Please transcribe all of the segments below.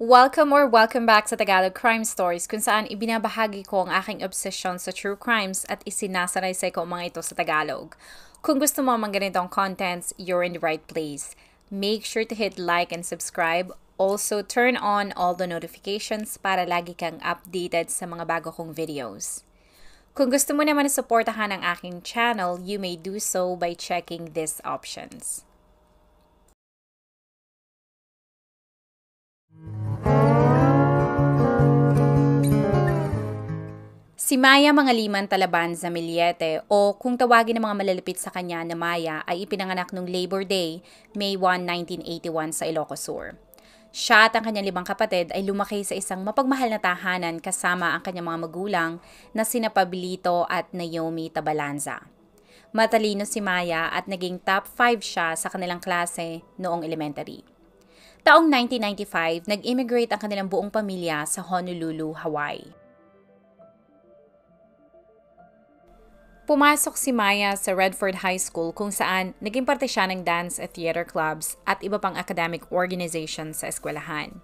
Welcome or welcome back sa Tagalog Crime Stories kung saan ibinabahagi ko ang aking obsesyon sa true crimes at isinasaraysay ko mga ito sa Tagalog. Kung gusto mo mga ganitong contents, you're in the right place. Make sure to hit like and subscribe. Also, turn on all the notifications para lagi kang updated sa mga bago kong videos. Kung gusto mo naman na supportahan ang aking channel, you may do so by checking these options. Si Maya Mangaliman Talaban Zamiliete o kung tawagin ng mga malalapit sa kanya na Maya ay ipinanganak noong Labor Day, May 1, 1981 sa Ilocos Sur. Siya at ang kanyang limang kapatid ay lumaki sa isang mapagmahal na tahanan kasama ang kanyang mga magulang na sina Pabilito at Naomi Tabalanza. Matalino si Maya at naging top 5 siya sa kanilang klase noong elementary. Taong 1995, nag-immigrate ang kanilang buong pamilya sa Honolulu, Hawaii. Pumasok si Maya sa Redford High School kung saan naging parte siya ng dance at theater clubs at iba pang academic organizations sa eskwelahan.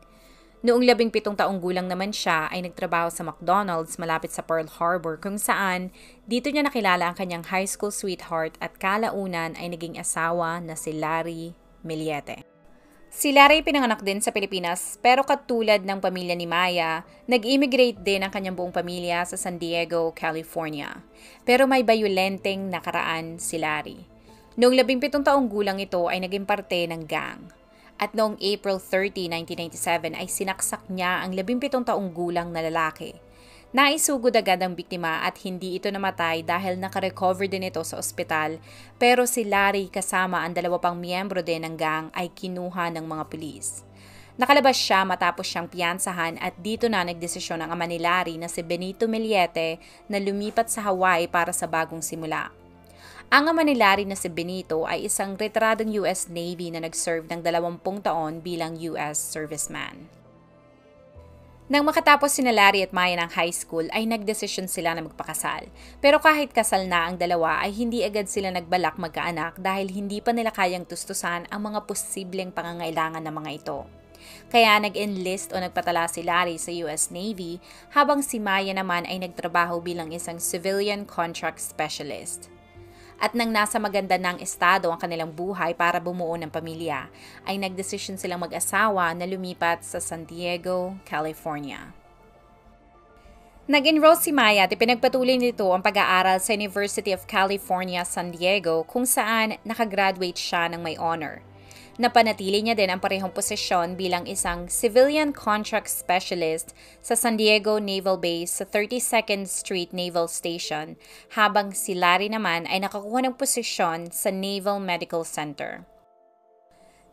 Noong labing pitong taong gulang naman siya ay nagtrabaho sa McDonald's malapit sa Pearl Harbor kung saan dito niya nakilala ang kanyang high school sweetheart at kalaunan ay naging asawa na si Larry Miliete. Si Lara ay pinanganak din sa Pilipinas pero katulad ng pamilya ni Maya, nag-immigrate din ang kanyang buong pamilya sa San Diego, California. Pero may bayulenteng nakaraan si Larry. Noong 17 taong gulang ito ay naging parte ng gang. At noong April 30, 1997 ay sinaksak niya ang 17 taong gulang na lalaki Naisugod agad ang biktima at hindi ito namatay dahil nakarecover din ito sa ospital pero si Larry kasama ang dalawa pang miyembro din ng gang ay kinuha ng mga pulis. Nakalabas siya matapos siyang piyansahan at dito na nagdesisyon ang ama ni Larry na si Benito Meliete na lumipat sa Hawaii para sa bagong simula. Ang ama ni Larry na si Benito ay isang retiradong US Navy na nag-serve ng 20 taon bilang US serviceman. Nang makatapos si Larry at Maya ng high school ay nagdesisyon sila na magpakasal. Pero kahit kasal na ang dalawa ay hindi agad sila nagbalak magkaanak dahil hindi pa nila kayang tustusan ang mga posibleng pangangailangan ng mga ito. Kaya nag-enlist o nagpatala si Larry sa US Navy habang si Maya naman ay nagtrabaho bilang isang civilian contract specialist. At nang nasa maganda ng estado ang kanilang buhay para bumuo ng pamilya, ay nagdesisyon silang mag-asawa na lumipat sa San Diego, California. Nag-enroll si Maya at ipinagpatuloy nito ang pag-aaral sa University of California, San Diego kung saan nakagraduate siya ng may honor – Napanatili niya din ang parehong posisyon bilang isang civilian contract specialist sa San Diego Naval Base sa 32nd Street Naval Station, habang si Larry naman ay nakakuha ng posisyon sa Naval Medical Center.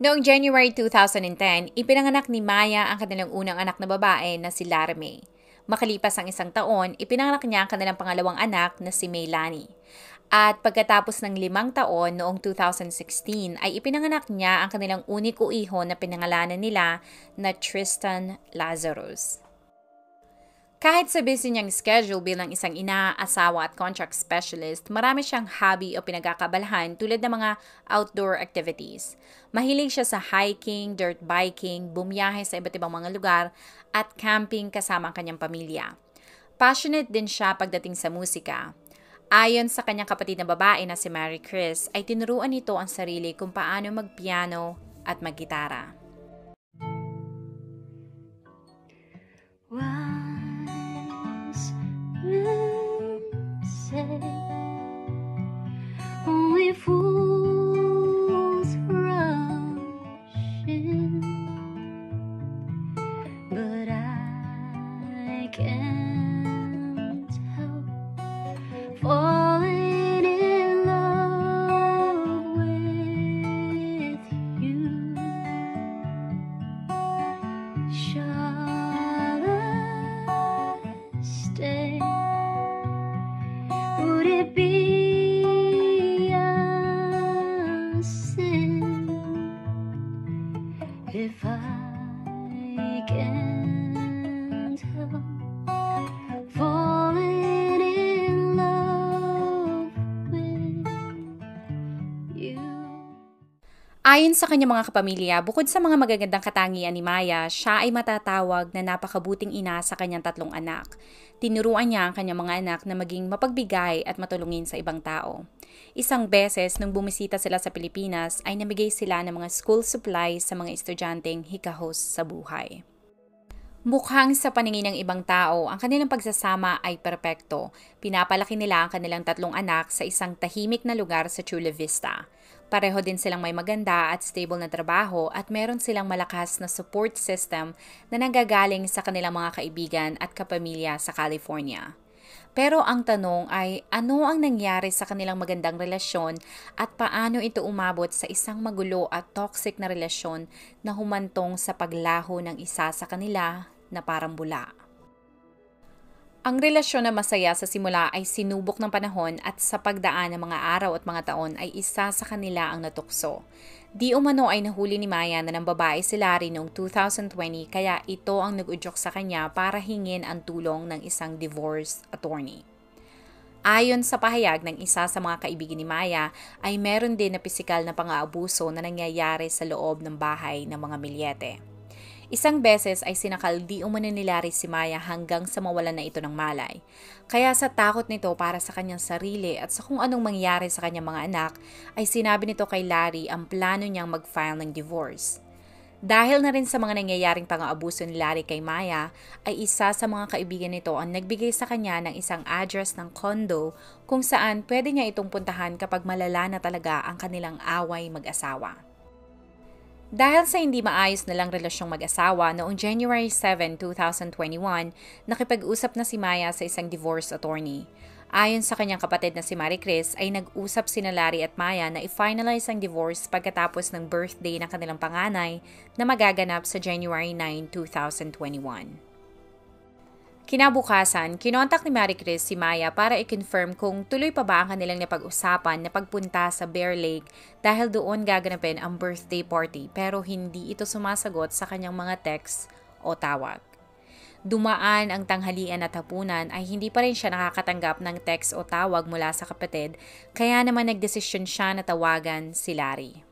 Noong January 2010, ipinanganak ni Maya ang kanilang unang anak na babae na si Laramie. Makalipas ang isang taon, ipinanganak niya ang kanilang pangalawang anak na si Melanie. At pagkatapos ng limang taon noong 2016 ay ipinanganak niya ang kanilang uniko iho na pinangalanan nila na Tristan Lazarus. Kahit sa busy niyang schedule bilang isang ina, asawa at contract specialist, marami siyang hobby o pinagkakabalahan tulad ng mga outdoor activities. Mahilig siya sa hiking, dirt biking, bumiyahe sa iba't ibang mga lugar, at camping kasama ang kanyang pamilya. Passionate din siya pagdating sa musika. Ayon sa kanyang kapatid na babae na si Mary Chris, ay tinuruan nito ang sarili kung paano magpiano at maggitara. Wise men say, only fools if I can't help falling in love with you. Ayon sa kanyang mga kapamilya, bukod sa mga magagandang katangian ni Maya, siya ay matatawag na napakabuting ina sa kanyang tatlong anak. Tinuruan niya ang kanyang mga anak na maging mapagbigay at matulungin sa ibang tao. Isang beses nung bumisita sila sa Pilipinas ay namigay sila ng mga school supplies sa mga estudyanteng hikahos sa buhay. Mukhang sa paningin ng ibang tao, ang kanilang pagsasama ay perpekto. Pinapalaki nila ang kanilang tatlong anak sa isang tahimik na lugar sa Chula Vista. Pareho din silang may maganda at stable na trabaho at meron silang malakas na support system na nanggagaling sa kanilang mga kaibigan at kapamilya sa California. Pero ang tanong ay ano ang nangyari sa kanilang magandang relasyon at paano ito umabot sa isang magulo at toxic na relasyon na humantong sa paglaho ng isa sa kanila na parang bula. Ang relasyon na masaya sa simula ay sinubok ng panahon at sa pagdaan ng mga araw at mga taon ay isa sa kanila ang natukso. Di umano ay nahuli ni Maya na ng babae si Larry noong 2020 kaya ito ang nag-udyok sa kanya para hingin ang tulong ng isang divorce attorney. Ayon sa pahayag ng isa sa mga kaibigan ni Maya, ay meron din na pisikal na pang-aabuso na nangyayari sa loob ng bahay ng mga milyete. Isang beses ay sinakal di umano ni Larry si Maya hanggang sa mawalan na ito ng malay. Kaya sa takot nito para sa kanyang sarili at sa kung anong mangyari sa kanyang mga anak, ay sinabi nito kay Larry ang plano niyang mag-file ng divorce. Dahil na rin sa mga nangyayaring pang-aabuso ni Larry kay Maya, ay isa sa mga kaibigan nito ang nagbigay sa kanya ng isang address ng condo kung saan pwede niya itong puntahan kapag malala na talaga ang kanilang away mag-asawa. Dahil sa hindi maayos na lang relasyong mag-asawa, noong January 7, 2021, nakipag-usap na si Maya sa isang divorce attorney. Ayon sa kanyang kapatid na si Marie Chris, ay nag-usap si Larry at Maya na i-finalize ang divorce pagkatapos ng birthday ng kanilang panganay na magaganap sa January 9, 2021. Kinabukasan, kinontak ni Mary Chris si Maya para i-confirm kung tuloy pa ba ang kanilang napag-usapan na pagpunta sa Bear Lake dahil doon gaganapin ang birthday party pero hindi ito sumasagot sa kanyang mga text o tawag. Dumaan ang tanghalian at hapunan ay hindi pa rin siya nakakatanggap ng text o tawag mula sa kapatid kaya naman nagdesisyon siya na tawagan si Larry.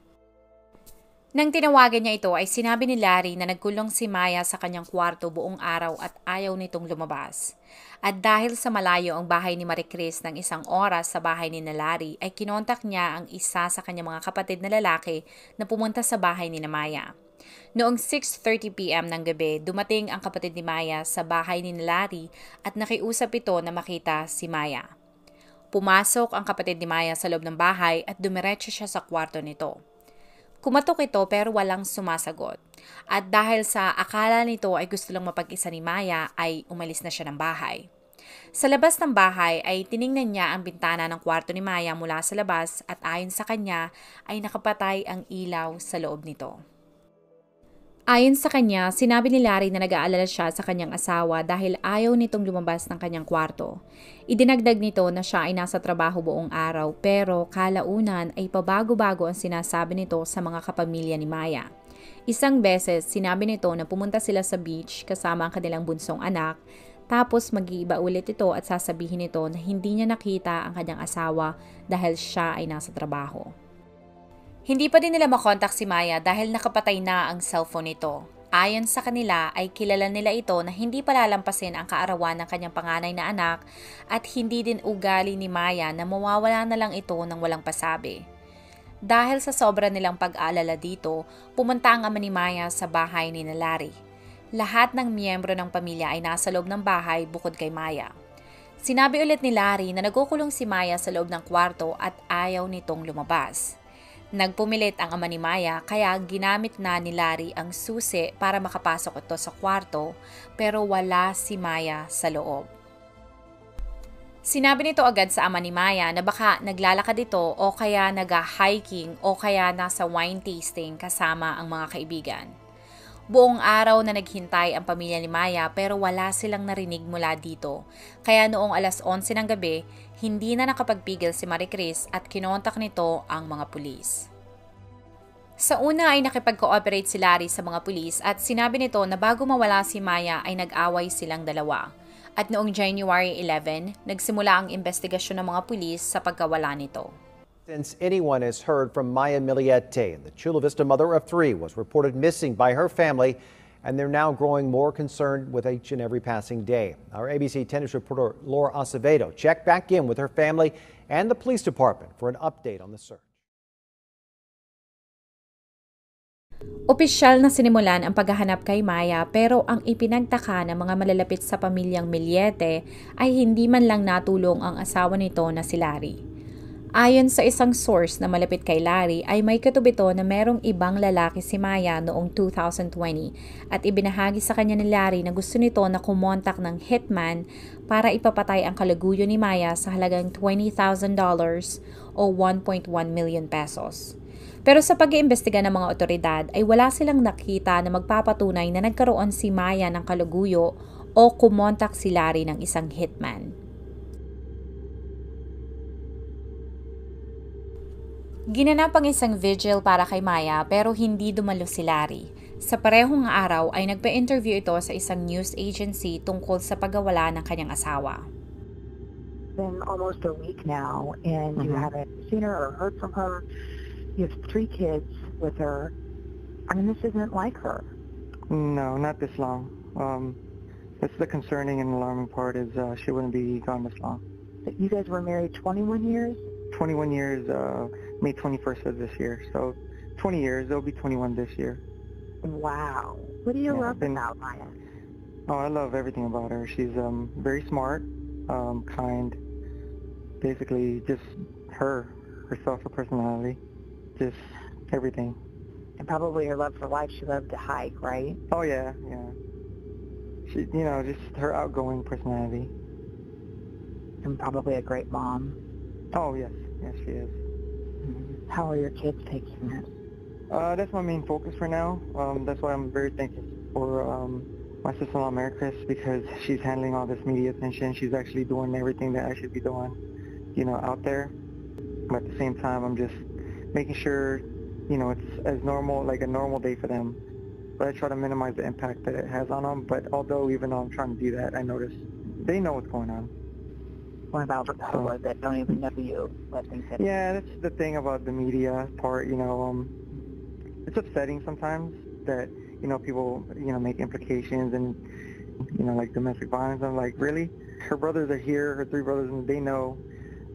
Nang tinawagan niya ito ay sinabi ni Larry na nagkulong si Maya sa kanyang kwarto buong araw at ayaw nitong lumabas. At dahil sa malayo ang bahay ni Marie Chris ng isang oras sa bahay ni na Larry ay kinontak niya ang isa sa kanyang mga kapatid na lalaki na pumunta sa bahay ni Maya. Noong 6.30pm ng gabi, dumating ang kapatid ni Maya sa bahay ni Larry at nakiusap ito na makita si Maya. Pumasok ang kapatid ni Maya sa loob ng bahay at dumiretso siya sa kwarto nito. Kumatok ito pero walang sumasagot. At dahil sa akala nito ay gusto lang mapag-isa ni Maya ay umalis na siya ng bahay. Sa labas ng bahay ay tiningnan niya ang bintana ng kwarto ni Maya mula sa labas at ayon sa kanya ay nakapatay ang ilaw sa loob nito. Ayon sa kanya, sinabi ni Larry na nag-aalala siya sa kanyang asawa dahil ayaw nitong lumabas ng kanyang kwarto. Idinagdag nito na siya ay nasa trabaho buong araw pero kalaunan ay pabago-bago ang sinasabi nito sa mga kapamilya ni Maya. Isang beses, sinabi nito na pumunta sila sa beach kasama ang kanilang bunsong anak tapos mag-iiba ulit ito at sasabihin nito na hindi niya nakita ang kanyang asawa dahil siya ay nasa trabaho. Hindi pa din nila makontak si Maya dahil nakapatay na ang cellphone nito. Ayon sa kanila ay kilala nila ito na hindi palalampasin ang kaarawan ng kanyang panganay na anak at hindi din ugali ni Maya na mawawala na lang ito nang walang pasabi. Dahil sa sobra nilang pag aalala dito, pumunta ang ama ni Maya sa bahay ni Nalari. Lahat ng miyembro ng pamilya ay nasa loob ng bahay bukod kay Maya. Sinabi ulit ni Larry na nagkukulong si Maya sa loob ng kwarto at ayaw nitong lumabas. Nagpumilit ang ama ni Maya kaya ginamit na ni Larry ang susi para makapasok ito sa kwarto pero wala si Maya sa loob. Sinabi nito agad sa ama ni Maya na baka naglalakad ito o kaya naga-hiking o kaya nasa wine tasting kasama ang mga kaibigan. Buong araw na naghintay ang pamilya ni Maya pero wala silang narinig mula dito. Kaya noong alas 11 ng gabi, hindi na nakapagpigil si Marie Chris at kinontak nito ang mga pulis. Sa una ay nakipag-cooperate si Larry sa mga pulis at sinabi nito na bago mawala si Maya ay nag-away silang dalawa. At noong January 11, nagsimula ang investigasyon ng mga pulis sa pagkawala nito. since anyone has heard from Maya Miliete. The Chula Vista mother of three was reported missing by her family, and they're now growing more concerned with each and every passing day. Our ABC 10 news reporter Laura Acevedo checked back in with her family and the police department for an update on the search. Opisyal na sinimulan ang paghahanap kay Maya pero ang ipinagtaka ng mga malalapit sa pamilyang Milyete ay hindi man lang natulong ang asawa nito na si Larry. Ayon sa isang source na malapit kay Larry ay may katubito na merong ibang lalaki si Maya noong 2020 at ibinahagi sa kanya ni Larry na gusto nito na kumontak ng hitman para ipapatay ang kaluguyo ni Maya sa halagang $20,000 o 1.1 million pesos. Pero sa pag-iimbestiga ng mga otoridad ay wala silang nakita na magpapatunay na nagkaroon si Maya ng kaluguyo o kumontak si Larry ng isang hitman. Ginanap ang isang vigil para kay Maya pero hindi dumalo si Larry. Sa parehong araw ay nagpa-interview ito sa isang news agency tungkol sa pagawala ng kanyang asawa. Been almost a week now and mm-hmm. you haven't seen her or heard from her. You have three kids with her. I mean, this isn't like her. No, not this long. Um, that's the concerning and alarming part is uh, she wouldn't be gone this long. But you guys were married 21 years? 21 years, uh, May 21st of this year. So 20 years, it will be 21 this year. Wow. What do you yeah, love been, about Maya? Oh, I love everything about her. She's um, very smart, um, kind, basically just her, herself, her personality, just everything. And probably her love for life. She loved to hike, right? Oh, yeah, yeah. She, you know, just her outgoing personality. And probably a great mom. Oh, yes. Yes, she is. Mm-hmm. How are your kids taking it? Uh, that's my main focus for now. Um, that's why I'm very thankful for um, my sister-in-law, Mary Chris, because she's handling all this media attention. She's actually doing everything that I should be doing, you know, out there. But at the same time, I'm just making sure, you know, it's as normal, like a normal day for them. But I try to minimize the impact that it has on them. But although even though I'm trying to do that, I notice they know what's going on. Oh. that don't even know you? Yeah, that's the thing about the media part. You know, um, it's upsetting sometimes that you know people you know make implications and you know like domestic violence. I'm like, really? Her brothers are here. Her three brothers, and they know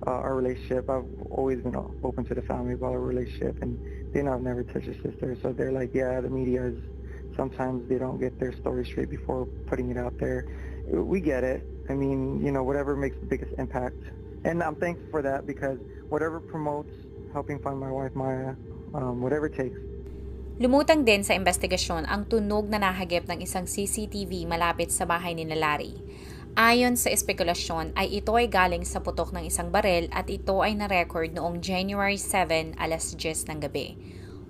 uh, our relationship. I've always been open to the family about our relationship, and they know I've never touched a sister. So they're like, yeah, the media is. Sometimes they don't get their story straight before putting it out there. We get it I mean, you know, whatever makes the biggest impact. And I'm thankful for that because whatever promotes helping find my wife, Maya, um, whatever it takes. Lumutang din sa investigasyon ang tunog na nahagip ng isang CCTV malapit sa bahay ni Larry. Ayon sa espekulasyon ay ito ay galing sa putok ng isang barel at ito ay na-record noong January 7 alas 10 ng gabi.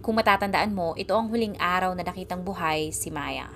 Kung matatandaan mo, ito ang huling araw na nakitang buhay si Maya.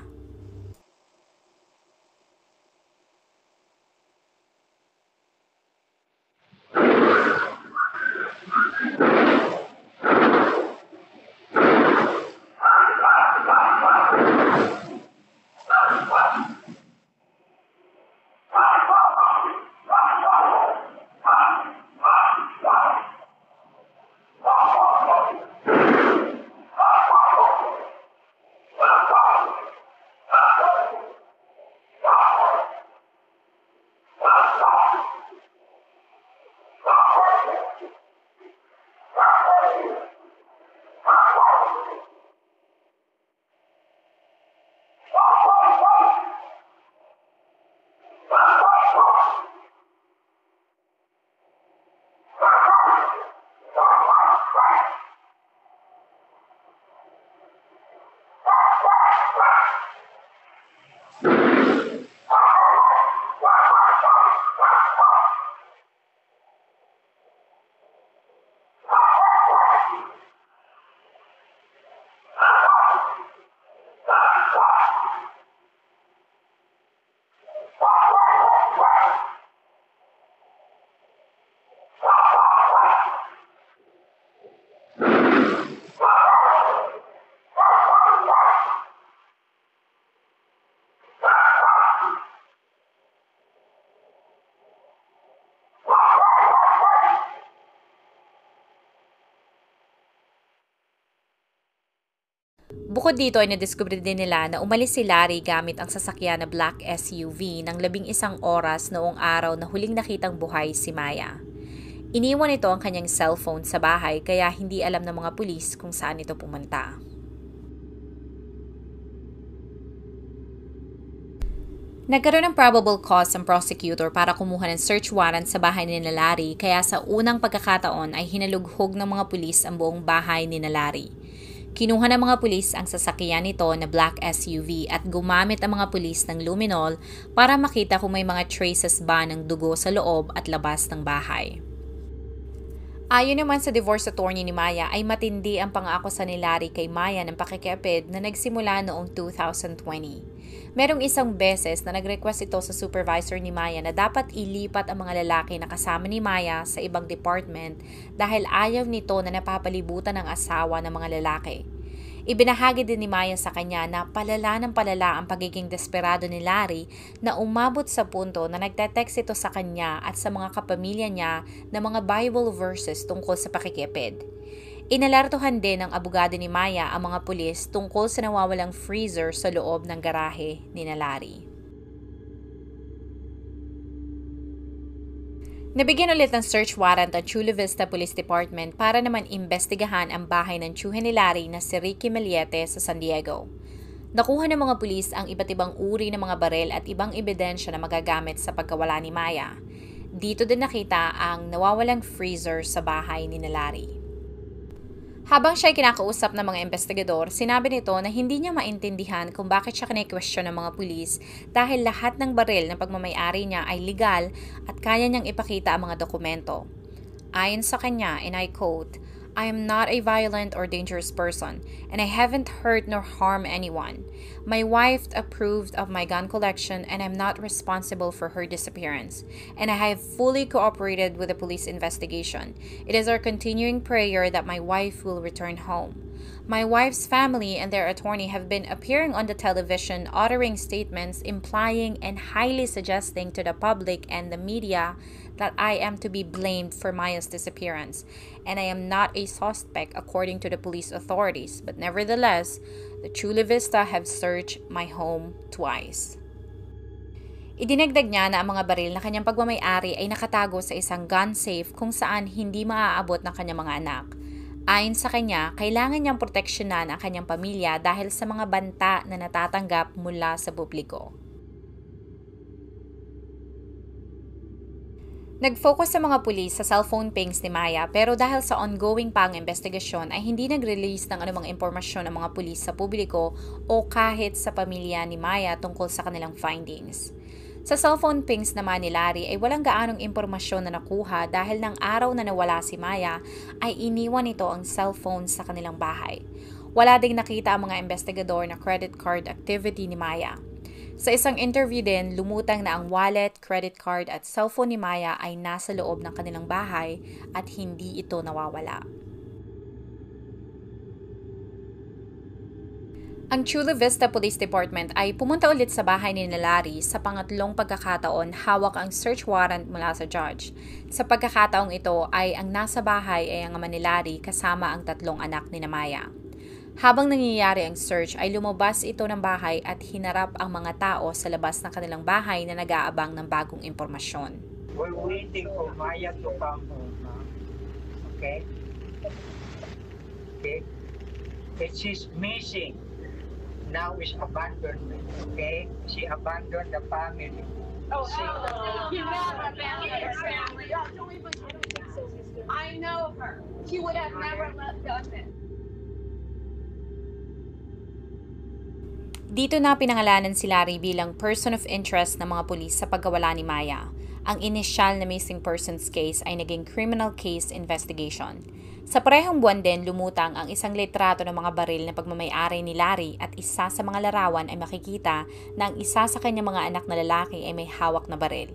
Bukod dito ay nadiskubre din nila na umalis si Larry gamit ang sasakyan na black SUV ng labing isang oras noong araw na huling nakitang buhay si Maya. Iniwan ito ang kanyang cellphone sa bahay kaya hindi alam ng mga pulis kung saan ito pumunta. Nagkaroon ng probable cause ang prosecutor para kumuha ng search warrant sa bahay ni Larry kaya sa unang pagkakataon ay hinalughog ng mga pulis ang buong bahay ni Larry. Kinuha ng mga pulis ang sasakyan nito na black SUV at gumamit ang mga pulis ng luminol para makita kung may mga traces ba ng dugo sa loob at labas ng bahay. Ayon naman sa divorce attorney ni Maya ay matindi ang pangako sa ni Larry kay Maya ng pakikipid na nagsimula noong 2020. Merong isang beses na nag-request ito sa supervisor ni Maya na dapat ilipat ang mga lalaki na kasama ni Maya sa ibang department dahil ayaw nito na napapalibutan ng asawa ng mga lalaki. Ibinahagi din ni Maya sa kanya na palala ng palala ang pagiging desperado ni Larry na umabot sa punto na nagte-text ito sa kanya at sa mga kapamilya niya ng mga Bible verses tungkol sa pakikipid. Inalartuhan din ng abogado ni Maya ang mga pulis tungkol sa nawawalang freezer sa loob ng garahe ni Larry. Nabigyan ulit ng search warrant ang Chula Vista Police Department para naman imbestigahan ang bahay ng tiyuhin ni na si Ricky Meliete sa San Diego. Nakuha ng mga pulis ang iba't ibang uri ng mga barel at ibang ebidensya na magagamit sa pagkawala ni Maya. Dito din nakita ang nawawalang freezer sa bahay ni Larry. Habang siya ay kinakausap ng mga investigador, sinabi nito na hindi niya maintindihan kung bakit siya kine-question ng mga pulis dahil lahat ng baril na pagmamayari niya ay legal at kaya niyang ipakita ang mga dokumento. Ayon sa kanya, and I quote, I am not a violent or dangerous person, and I haven't hurt nor harmed anyone. My wife approved of my gun collection, and I'm not responsible for her disappearance. And I have fully cooperated with the police investigation. It is our continuing prayer that my wife will return home. My wife's family and their attorney have been appearing on the television, uttering statements implying and highly suggesting to the public and the media that I am to be blamed for Maya's disappearance, and I am not a suspect according to the police authorities. But nevertheless, the Chula Vista have searched my home twice. Idinagdag niya na ang mga baril na kanyang ari ay nakatago sa isang gun safe kung saan hindi maaabot ng kanyang mga anak. Ayon sa kanya, kailangan niyang proteksyonan ang kanyang pamilya dahil sa mga banta na natatanggap mula sa publiko. Nag-focus sa mga pulis sa cellphone pings ni Maya pero dahil sa ongoing pang ang investigasyon ay hindi nag-release ng anumang impormasyon ang mga pulis sa publiko o kahit sa pamilya ni Maya tungkol sa kanilang findings. Sa cellphone pings naman ni Larry ay walang gaanong impormasyon na nakuha dahil ng araw na nawala si Maya ay iniwan nito ang cellphone sa kanilang bahay. Wala ding nakita ang mga investigador na credit card activity ni Maya. Sa isang interview din, lumutang na ang wallet, credit card at cellphone ni Maya ay nasa loob ng kanilang bahay at hindi ito nawawala. Ang Chula Vista Police Department ay pumunta ulit sa bahay ni Nalari sa pangatlong pagkakataon hawak ang search warrant mula sa judge. Sa pagkakataong ito ay ang nasa bahay ay ang ama ni Larry kasama ang tatlong anak ni Maya. Habang nangyayari ang search ay lumabas ito ng bahay at hinarap ang mga tao sa labas ng kanilang bahay na nag-aabang ng bagong impormasyon. We're waiting for Maya to come home. Okay? Okay? And she's missing now is abandonment, okay? She abandoned the family. Oh, she, oh, oh. you never abandoned her family. I don't even, I I know her. She would have never left us. Dito na pinangalanan si Larry bilang person of interest ng mga pulis sa pagkawala ni Maya ang inisyal na missing persons case ay naging criminal case investigation. Sa parehong buwan din, lumutang ang isang litrato ng mga baril na pagmamayari ni Larry at isa sa mga larawan ay makikita na ang isa sa kanyang mga anak na lalaki ay may hawak na baril.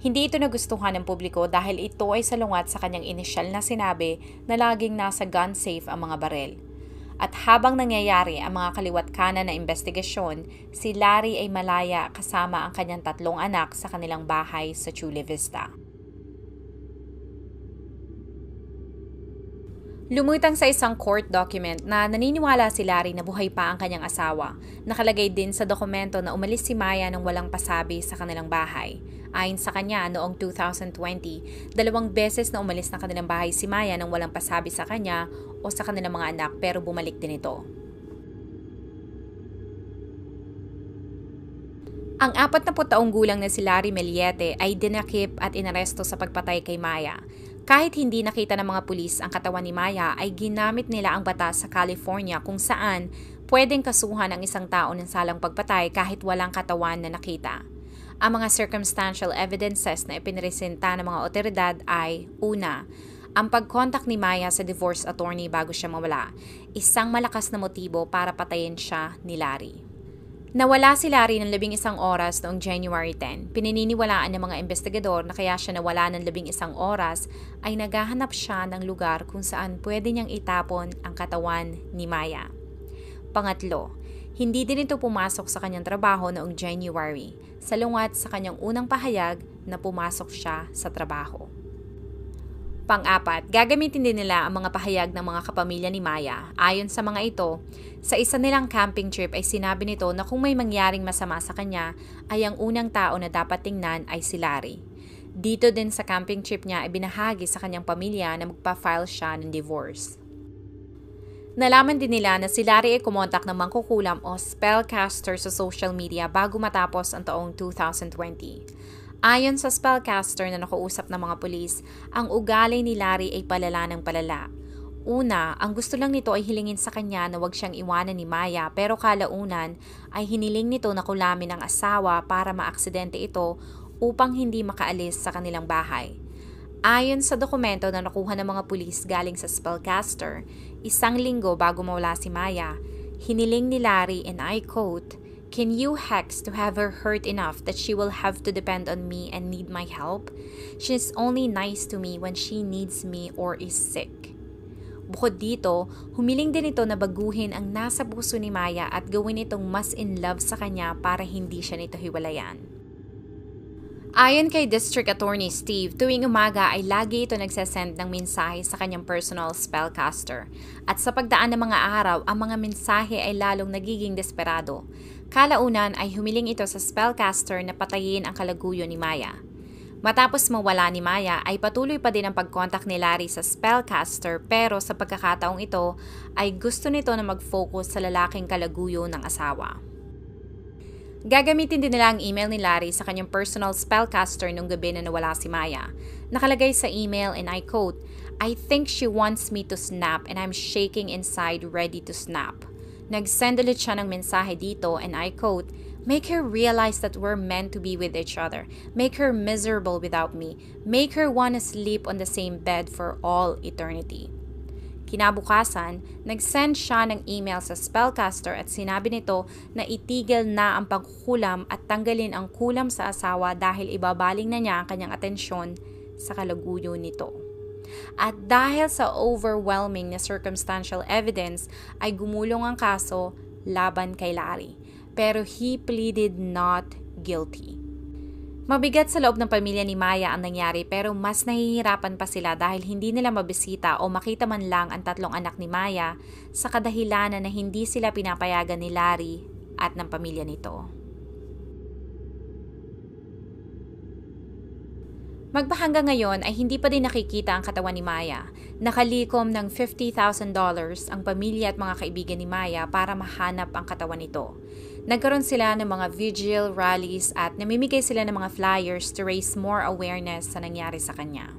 Hindi ito nagustuhan ng publiko dahil ito ay salungat sa kanyang inisyal na sinabi na laging nasa gun safe ang mga baril. At habang nangyayari ang mga kaliwat kanan na investigasyon, si Larry ay malaya kasama ang kanyang tatlong anak sa kanilang bahay sa Chula Vista. Lumutang sa isang court document na naniniwala si Larry na buhay pa ang kanyang asawa. Nakalagay din sa dokumento na umalis si Maya nang walang pasabi sa kanilang bahay. Ayon sa kanya, noong 2020, dalawang beses na umalis na kanilang bahay si Maya nang walang pasabi sa kanya o sa kanilang mga anak pero bumalik din ito. Ang apat na taong gulang na si Larry Meliete ay dinakip at inaresto sa pagpatay kay Maya. Kahit hindi nakita ng mga pulis ang katawan ni Maya ay ginamit nila ang batas sa California kung saan pwedeng kasuhan ang isang tao ng salang pagpatay kahit walang katawan na nakita. Ang mga circumstantial evidences na ipinresenta ng mga otoridad ay una, ang pagkontak ni Maya sa divorce attorney bago siya mawala, isang malakas na motibo para patayin siya ni Larry. Nawala si Larry ng labing isang oras noong January 10. Pinininiwalaan ng mga investigador na kaya siya nawala ng labing isang oras ay naghahanap siya ng lugar kung saan pwede niyang itapon ang katawan ni Maya. Pangatlo, hindi din ito pumasok sa kanyang trabaho noong January, salungat sa kanyang unang pahayag na pumasok siya sa trabaho. Pang-apat, gagamitin din nila ang mga pahayag ng mga kapamilya ni Maya. Ayon sa mga ito, sa isa nilang camping trip ay sinabi nito na kung may mangyaring masama sa kanya ay ang unang tao na dapat tingnan ay si Larry. Dito din sa camping trip niya ay binahagi sa kanyang pamilya na magpa-file siya ng divorce. Nalaman din nila na si Larry ay kumontak ng mangkukulam o spellcaster sa social media bago matapos ang taong 2020. Ayon sa spellcaster na nakuusap ng mga pulis, ang ugali ni Larry ay palala ng palala. Una, ang gusto lang nito ay hilingin sa kanya na wag siyang iwanan ni Maya pero kalaunan ay hiniling nito na kulamin ang asawa para maaksidente ito upang hindi makaalis sa kanilang bahay. Ayon sa dokumento na nakuha ng mga pulis galing sa spellcaster, isang linggo bago mawala si Maya, hiniling ni Larry and I quote, Can you hex to have her hurt enough that she will have to depend on me and need my help? She's only nice to me when she needs me or is sick. Bukod dito, humiling din ito na baguhin ang nasa puso ni Maya at gawin itong mas in love sa kanya para hindi siya nito hiwalayan. Ayon kay District Attorney Steve, tuwing umaga ay lagi ito nagsasend ng mensahe sa kanyang personal spellcaster. At sa pagdaan ng mga araw, ang mga mensahe ay lalong nagiging desperado. Kalaunan ay humiling ito sa spellcaster na patayin ang kalaguyo ni Maya. Matapos mawala ni Maya ay patuloy pa din ang pagkontak ni Larry sa spellcaster pero sa pagkakataong ito ay gusto nito na mag-focus sa lalaking kalaguyo ng asawa. Gagamitin din nila ang email ni Larry sa kanyang personal spellcaster nung gabi na nawala si Maya. Nakalagay sa email and I quote, I think she wants me to snap and I'm shaking inside ready to snap. Nag-send ulit siya ng mensahe dito and I quote, Make her realize that we're meant to be with each other. Make her miserable without me. Make her want to sleep on the same bed for all eternity. Kinabukasan, nag-send siya ng email sa spellcaster at sinabi nito na itigil na ang pagkukulam at tanggalin ang kulam sa asawa dahil ibabaling na niya ang kanyang atensyon sa kalaguyo nito. At dahil sa overwhelming na circumstantial evidence, ay gumulong ang kaso laban kay Larry. Pero he pleaded not guilty. Mabigat sa loob ng pamilya ni Maya ang nangyari pero mas nahihirapan pa sila dahil hindi nila mabisita o makita man lang ang tatlong anak ni Maya sa kadahilanan na hindi sila pinapayagan ni Larry at ng pamilya nito. Magpahanga ngayon ay hindi pa din nakikita ang katawan ni Maya. Nakalikom ng $50,000 ang pamilya at mga kaibigan ni Maya para mahanap ang katawan nito. Nagkaroon sila ng mga vigil, rallies at namimigay sila ng mga flyers to raise more awareness sa nangyari sa kanya.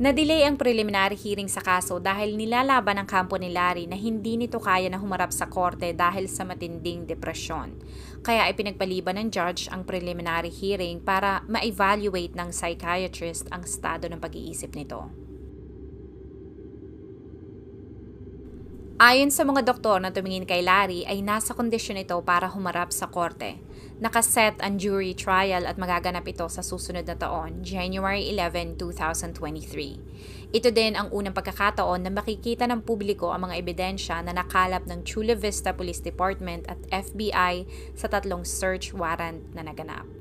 Nadelay ang preliminary hearing sa kaso dahil nilalaban ng kampo ni Larry na hindi nito kaya na humarap sa korte dahil sa matinding depresyon. Kaya ipinagpaliban ng judge ang preliminary hearing para ma-evaluate ng psychiatrist ang estado ng pag-iisip nito. Ayon sa mga doktor na tumingin kay Larry ay nasa kondisyon ito para humarap sa korte nakaset ang jury trial at magaganap ito sa susunod na taon, January 11, 2023. Ito din ang unang pagkakataon na makikita ng publiko ang mga ebidensya na nakalap ng Chula Vista Police Department at FBI sa tatlong search warrant na naganap.